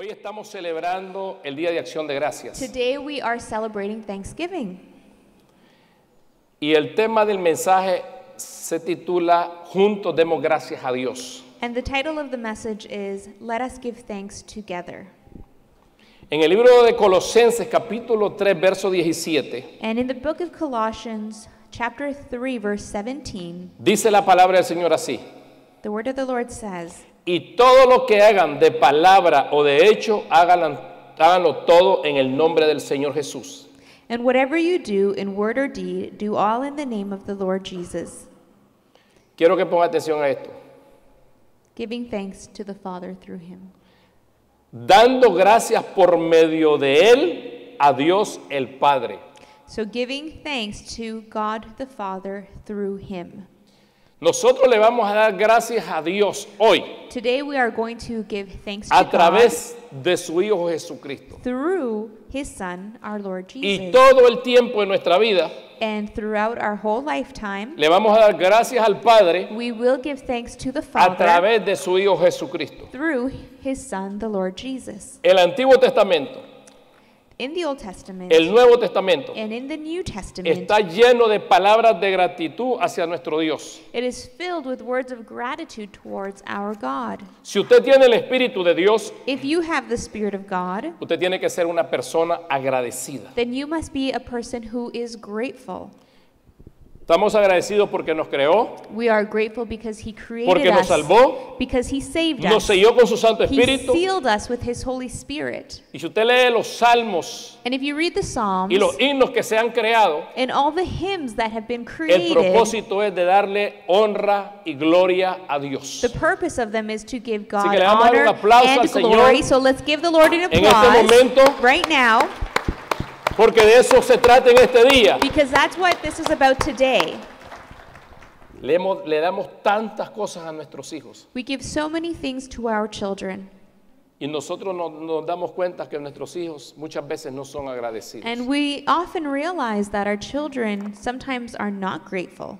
Hoy estamos celebrando el Día de Acción de Gracias. Today we are celebrating Thanksgiving. Y el tema del mensaje se titula Juntos demos gracias a Dios. And the title of the message is Let us give thanks together. En el libro de Colosenses capítulo 3 verso 17 And in the book of Colossians chapter 3 verse 17 dice la palabra del Señor así. The word of the Lord says y todo lo que hagan de palabra o de hecho, háganlo, háganlo todo en el nombre del Señor Jesús. And whatever you do in word or deed, do all in the name of the Lord Jesus. Quiero que ponga atención a esto. Giving thanks to the Father through him. Dando gracias por medio de él a Dios el Padre. So giving thanks to God the Father through him. Nosotros le vamos a dar gracias a Dios hoy. a través de su Hijo Jesucristo. Y todo el tiempo de nuestra vida. le vamos a dar gracias al Padre. a través de su Hijo Jesucristo. El Antiguo Testamento. In the Old Testament, el Nuevo Testamento and in the New Testament, está lleno de palabras de gratitud hacia nuestro Dios. It is filled with words of gratitude towards our God. Si usted tiene el Espíritu de Dios, If you have the Spirit of God, usted tiene que ser una persona agradecida. Then you must be a person who is grateful. Estamos agradecidos porque nos creó, porque nos salvó, nos selló con su Santo Espíritu. Y si usted lee los salmos y los himnos que se han creado, el propósito es de darle honra y gloria a Dios. the purpose of them is to give God un aplauso al Señor So let's give the Lord an en este momento. right now. Porque de eso se trata en este día. Because that's what this is about today. Le, le damos tantas cosas a nuestros hijos We give so many things to our children, y nosotros nos damos cuenta que nuestros hijos muchas veces no son agradecidos. and we often realize that our children sometimes are not grateful.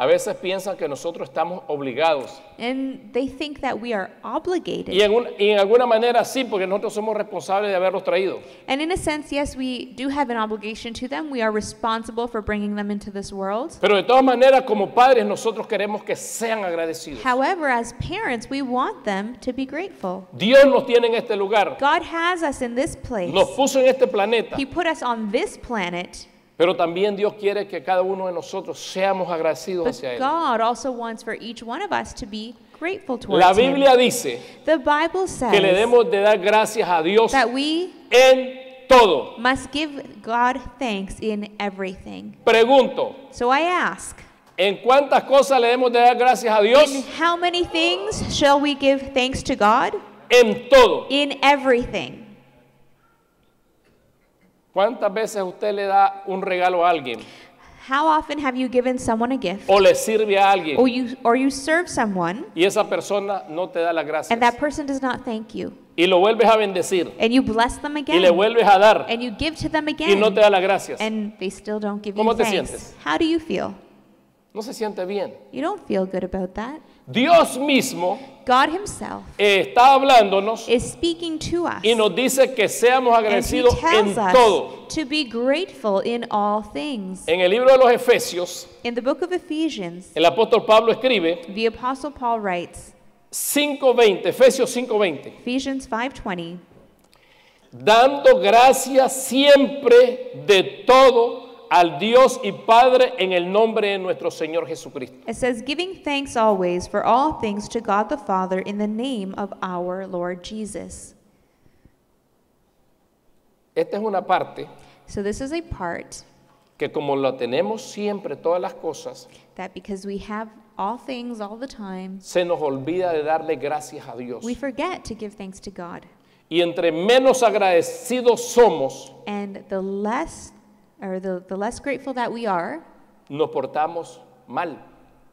A veces piensan que nosotros estamos obligados. And they think that we are obligated. Y en, un, y en alguna manera sí, porque nosotros somos responsables de haberlos traído. And in a sense, yes, we do have an obligation to them. We are responsible for bringing them into this world. Pero de todas maneras, como padres, nosotros queremos que sean agradecidos. However, as parents, we want them to be grateful. Dios nos tiene en este lugar. God has us in this place. Nos puso en este planeta. He put us on this planet. Pero también Dios quiere que cada uno de nosotros seamos agradecidos hacia But él. God also wants for each one of us to be grateful towards La Biblia him. dice The Bible says que le debemos de dar gracias a Dios that we en todo. Must give God thanks in everything. Pregunto. So I ask. ¿En cuántas cosas le debemos de dar gracias a Dios? In how many things shall we give thanks to God? En todo. In everything. ¿Cuántas veces usted le da un regalo a alguien? How often have you given someone a gift? O le sirve a alguien. Or you, or you serve someone. Y esa persona no te da las gracias. And that person does not thank you. Y lo vuelves a bendecir. And you bless them again. Y le vuelves a dar. And you give to them again. Y no te da las gracias. And they still don't give ¿Cómo you te thanks. sientes? How do you feel? No se siente bien. You don't feel good about that. Dios mismo está hablándonos y nos dice que seamos agradecidos en todo. En el libro de los Efesios, el apóstol Pablo escribe, 5:20, Efesios 5:20. Dando gracias siempre de todo al Dios y Padre en el nombre de nuestro Señor Jesucristo. It says giving thanks always for all things to God the Father in the name of our Lord Jesus. Esta es una parte So this is a part que como lo tenemos siempre todas las cosas, that because we have all things all the time, se nos olvida de darle gracias a Dios. we forget to give thanks to God. Y entre menos agradecidos somos, And the less or the, the less grateful that we are, nos portamos mal.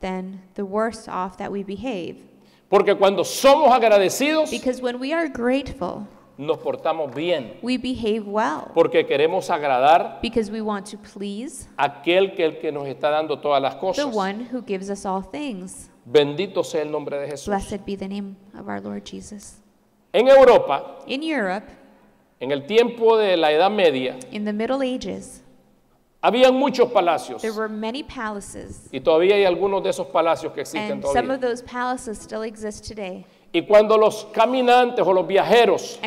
then the worse off that we behave. Porque cuando somos agradecidos, Because when we are grateful, nos portamos bien. we behave well Porque queremos agradar because we want to please aquel que, el que nos está dando todas las cosas, the one who gives us all things. Bendito sea el nombre de Jesús. Blessed be the name of our Lord Jesus. En Europa, In Europe, en el tiempo de la Edad Media, in the Middle Ages, Habían muchos palacios. Y todavía hay algunos de esos palacios que existen todavía. Y cuando los caminantes o los viajeros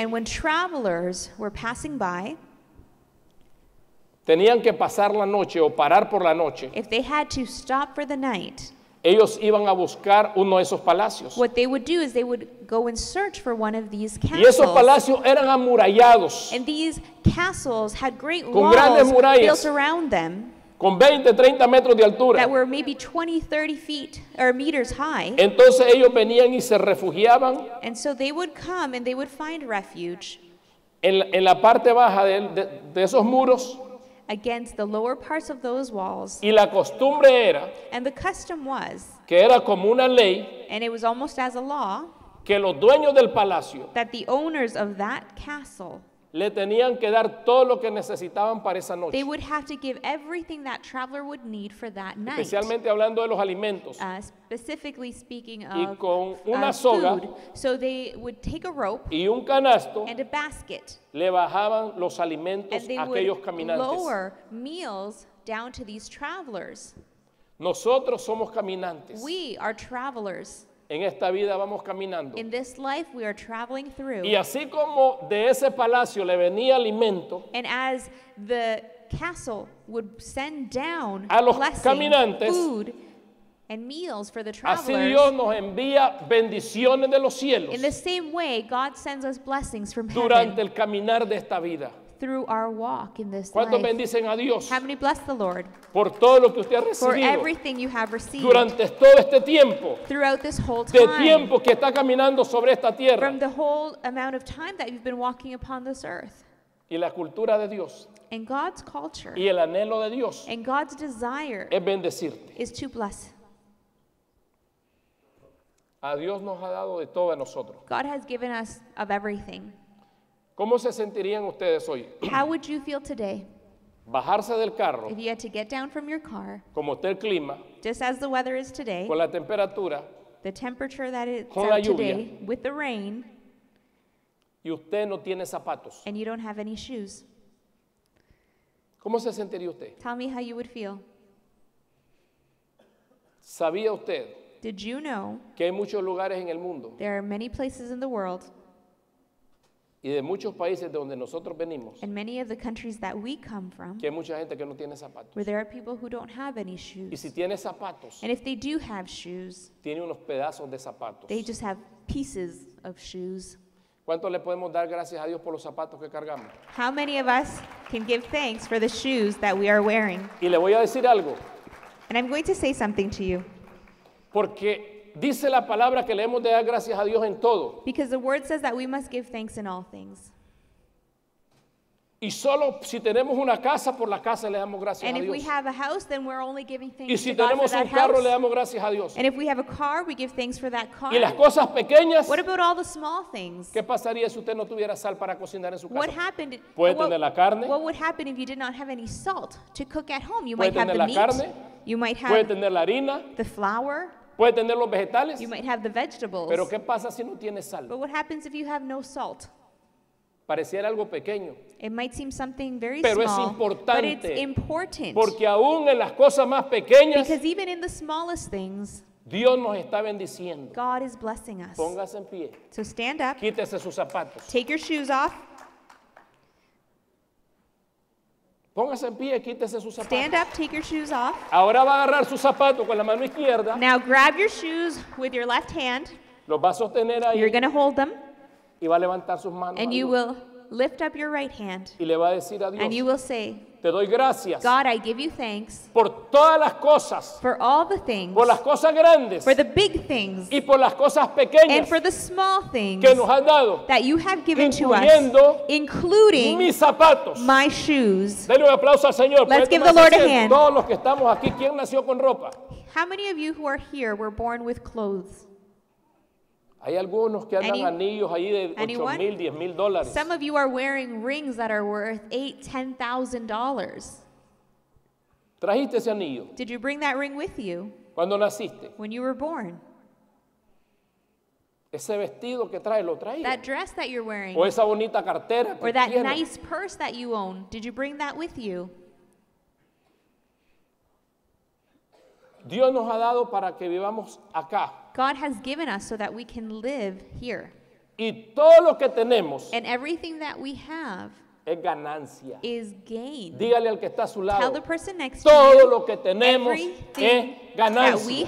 tenían que pasar la noche o parar por la noche, ellos iban a buscar uno de esos palacios. What they would do is they would go and search for one of these castles. Y esos palacios eran amurallados. And these castles had great con walls murallas, built around them. Con 20, 30 metros de altura. That were maybe 20, 30 feet or meters high. Entonces ellos venían y se refugiaban. And so they would come and they would find refuge. En, en la parte baja de, de, de esos muros. against the lower parts of those walls. Y la costumbre era And the custom was, que era como una ley and it was almost as a law, que los dueños del palacio that the owners of that castle Le tenían que dar todo lo que necesitaban para esa noche. They would have to give everything that traveler would need for that night. Especialmente hablando de los alimentos. Uh, specifically speaking of, y con uh, una uh, soga food. So they would take a rope y un canasto and a basket. le bajaban los alimentos and they a aquellos caminantes. Lower meals down to these travelers. Nosotros somos caminantes. We are travelers. En esta vida vamos caminando. Y así como de ese palacio le venía alimento. a los caminantes. Así Dios nos envía bendiciones de los cielos. Durante el caminar de esta vida through our walk in this ¿Cuántos life. bendicen a Dios How many bless the Lord por todo lo que usted ha for recibido everything you have received durante todo este tiempo? throughout this whole de tiempo que está caminando sobre esta tierra? From the whole amount of time that you've been walking upon this earth. Y la cultura de Dios And God's culture y el anhelo de Dios and God's desire es bendecirte. is to bless. A Dios nos ha dado de todo a nosotros. God has given us of everything. ¿Cómo se sentirían ustedes hoy? How would you feel today Bajarse del carro, if you had to get down from your car, como está el clima, just as the weather is today, con la temperatura, the temperature that it's Con la today, lluvia. with the rain, y usted no tiene zapatos? and you don't have any shoes? ¿Cómo se sentiría usted? Tell me how you would feel. ¿Sabía usted Did you know que hay muchos lugares en el mundo there are many places in the world y de muchos países de donde nosotros venimos, que hay mucha gente que no tiene zapatos. Y si tiene zapatos, shoes, tiene unos pedazos de zapatos. they le podemos dar gracias a Dios por los zapatos que cargamos? How many of us Y le voy a decir algo, And I'm going to say something to you. porque dice la palabra que le hemos de dar gracias a Dios en todo. Because the word says that we must give thanks in all things. Y solo si tenemos una casa, por la casa le damos gracias And a if we have a house, then we're only giving thanks Y si to God for tenemos un carro, house. le damos gracias a Dios. And if we have a car, we give thanks for that car. Y las cosas pequeñas, What about all the small things? ¿qué pasaría si usted no tuviera sal para cocinar en su casa? What happened? Puede what, tener la carne, what would happen if you did not have any salt to cook at home? You might have tener the la meat. carne, You might puede tener la harina, the flour. Puede tener los vegetales. You might have the vegetables. Pero ¿qué pasa si no tiene sal? But what happens if you have no salt? Pareciera algo pequeño. It might seem something very pero small, es importante. But it's important. Porque aún en las cosas más pequeñas. Because even in the smallest things. Dios nos está bendiciendo. God is blessing us. Póngase en pie. So stand up. Quítese sus zapatos. Take your shoes off. Póngase en pie, quítese sus zapatos. Stand up, take your shoes off. Ahora va a agarrar su zapato con la mano izquierda. Now grab your shoes with your left hand. Los va a sostener ahí. You're going to hold them. Y va a levantar sus manos. And you will lift up your right hand. Y le va a decir a Dios. And you will say, te doy gracias. por todas las cosas. For por las cosas grandes. y por las cosas pequeñas. And que nos has dado. incluyendo to us, mis zapatos. My un aplauso al Señor. Let's este give the Lord a Todos los que estamos aquí, ¿quién nació con ropa? How many of you who are here were born with clothes? Hay algunos que andan Any- anillos ahí de 8 mil, 10 mil dólares. Some of you are wearing rings that are worth eight, ten thousand dollars. Trajiste ese anillo Did you bring that ring with you cuando naciste. when you were born? Ese vestido que traes, lo traes. That dress that you're wearing, O esa bonita cartera que or that tienes. nice purse that you own, did you bring that with you? Dios nos ha dado para que vivamos acá. God has given us so Y todo lo que tenemos And everything es ganancia. Dígale al que está a su lado. Tell the person next todo lo que tenemos es ganancia.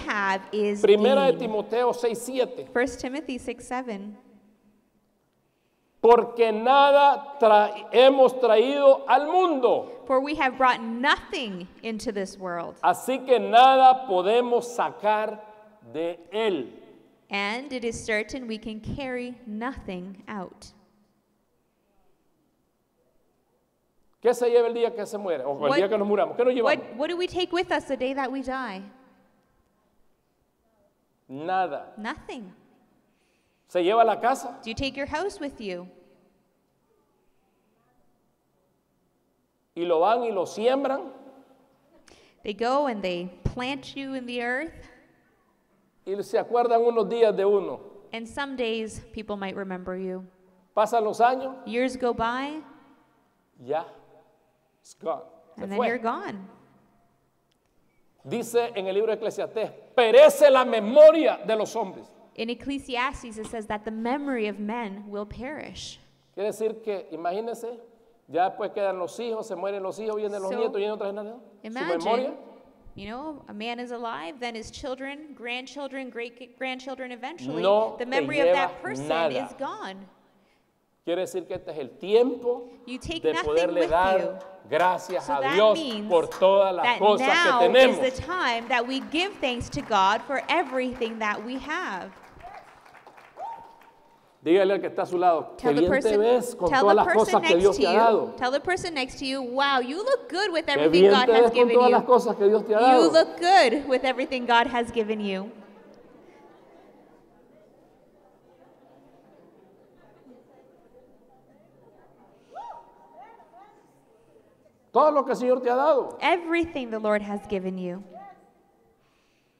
That Primera de Timoteo 6:7. Timothy 6:7. Porque nada hemos traído al mundo For we have brought nothing into this world. Así que nada podemos sacar de él. And it is certain we can carry nothing out. ¿Qué se lleva el día que se muere? O el what, día que nos muramos. ¿Qué nos llevamos? What, what do we take with us the day that we die? Nada. Nothing. ¿Se lleva la casa? Do you take your house with you? y lo van y lo siembran They go and they plant you in the earth, y se acuerdan unos días de uno. and some days people might remember you. Pasan los años, Years go by, ya, it's gone, se and then you're gone. Dice en el libro de Eclesiastés, perece la memoria de los hombres. In Ecclesiastes, it says that the memory of men will perish. Quiere decir que, imagínense, ya después quedan los hijos, se mueren los hijos, vienen los so, nietos, vienen otras generaciones. Su memoria. You know, a man is alive, then his children, grandchildren, great grandchildren eventually. No the memory of that person nada. is gone. Quiere decir que este es el tiempo de poderle dar gracias so a Dios por todas las cosas que tenemos. Is the time that we give thanks to God for everything that we have. Dígale al que está a su lado, tell qué bien person, te ves con todas las cosas que Dios te ha dado. Tell the person next to you, wow, you look good with everything God has given you. las cosas que Dios te ha dado. You look good with everything God has given you. Todo lo que el Señor te ha dado. Everything the Lord has given you.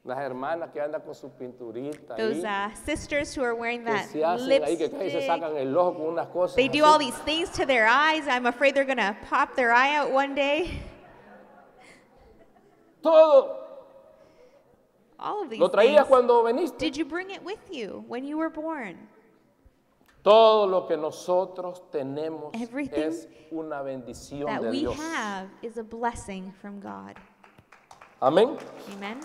Las hermanas que andan con su pinturita. Those uh, sisters who are wearing that lipstick. They do all these things to their eyes. I'm afraid they're going to pop their eye out one day. Todo. All of these Lo traías cuando veniste. Did you bring it with you when you were born? Todo lo que nosotros tenemos Everything es una bendición that de we Dios. have is a blessing from God. Amén. Amen. Amen.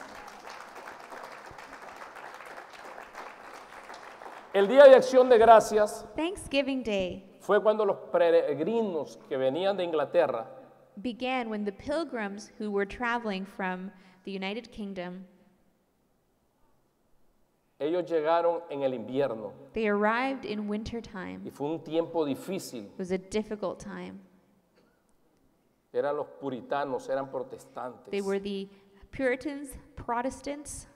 El día de acción de gracias Thanksgiving Day fue cuando los peregrinos que venían de Inglaterra began when the pilgrims who were traveling from the United Kingdom ellos llegaron en el invierno. They arrived in winter time. Y fue un tiempo difícil. It was a difficult time. Eran los puritanos, eran protestantes. They were the Puritans, Protestants.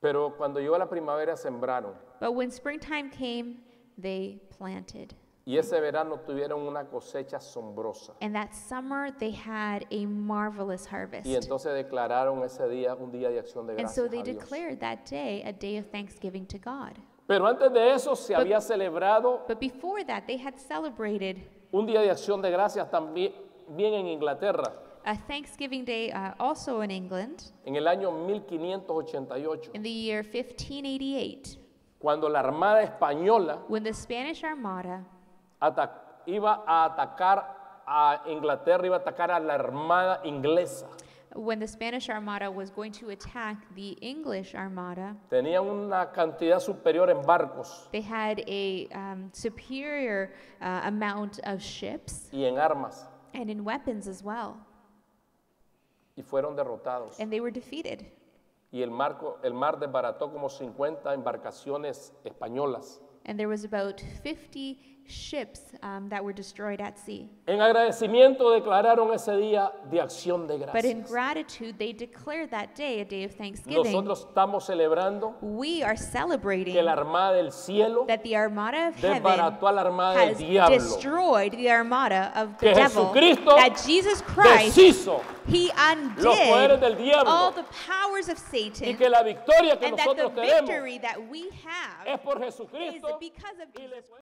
Pero cuando llegó la primavera sembraron. But when springtime came, they planted. Y ese verano tuvieron una cosecha asombrosa. And that summer they had a marvelous harvest. Y entonces declararon ese día un día de acción de gracias And so they a Dios. declared that day a day of thanksgiving to God. Pero antes de eso se But- había celebrado But before that, they had celebrated un día de acción de gracias también bien en Inglaterra. a Thanksgiving Day uh, also in England en el año 1588, in the year 1588 cuando la Armada Española when the Spanish Armada iba a atacar a Inglaterra, iba a atacar a la Armada Inglesa. when the Spanish Armada was going to attack the English Armada, una cantidad superior en barcos they had a um, superior uh, amount of ships y en armas. and in weapons as well. y fueron derrotados. Y el, marco, el mar desbarató como 50 embarcaciones españolas ships um, that were destroyed at sea. En agradecimiento declararon ese día de acción de gracias. But in gratitude, they declared that day a day of thanksgiving. Nosotros estamos celebrando We are celebrating que la armada del cielo that the armada of heaven desbarató a la armada del destroyed the armada of the Que devil. Jesucristo That Jesus Christ, Deshizo he los poderes undid del all the powers of Satan y que la victoria que and that the nosotros tenemos victory that we have es por Jesucristo. is because of y le-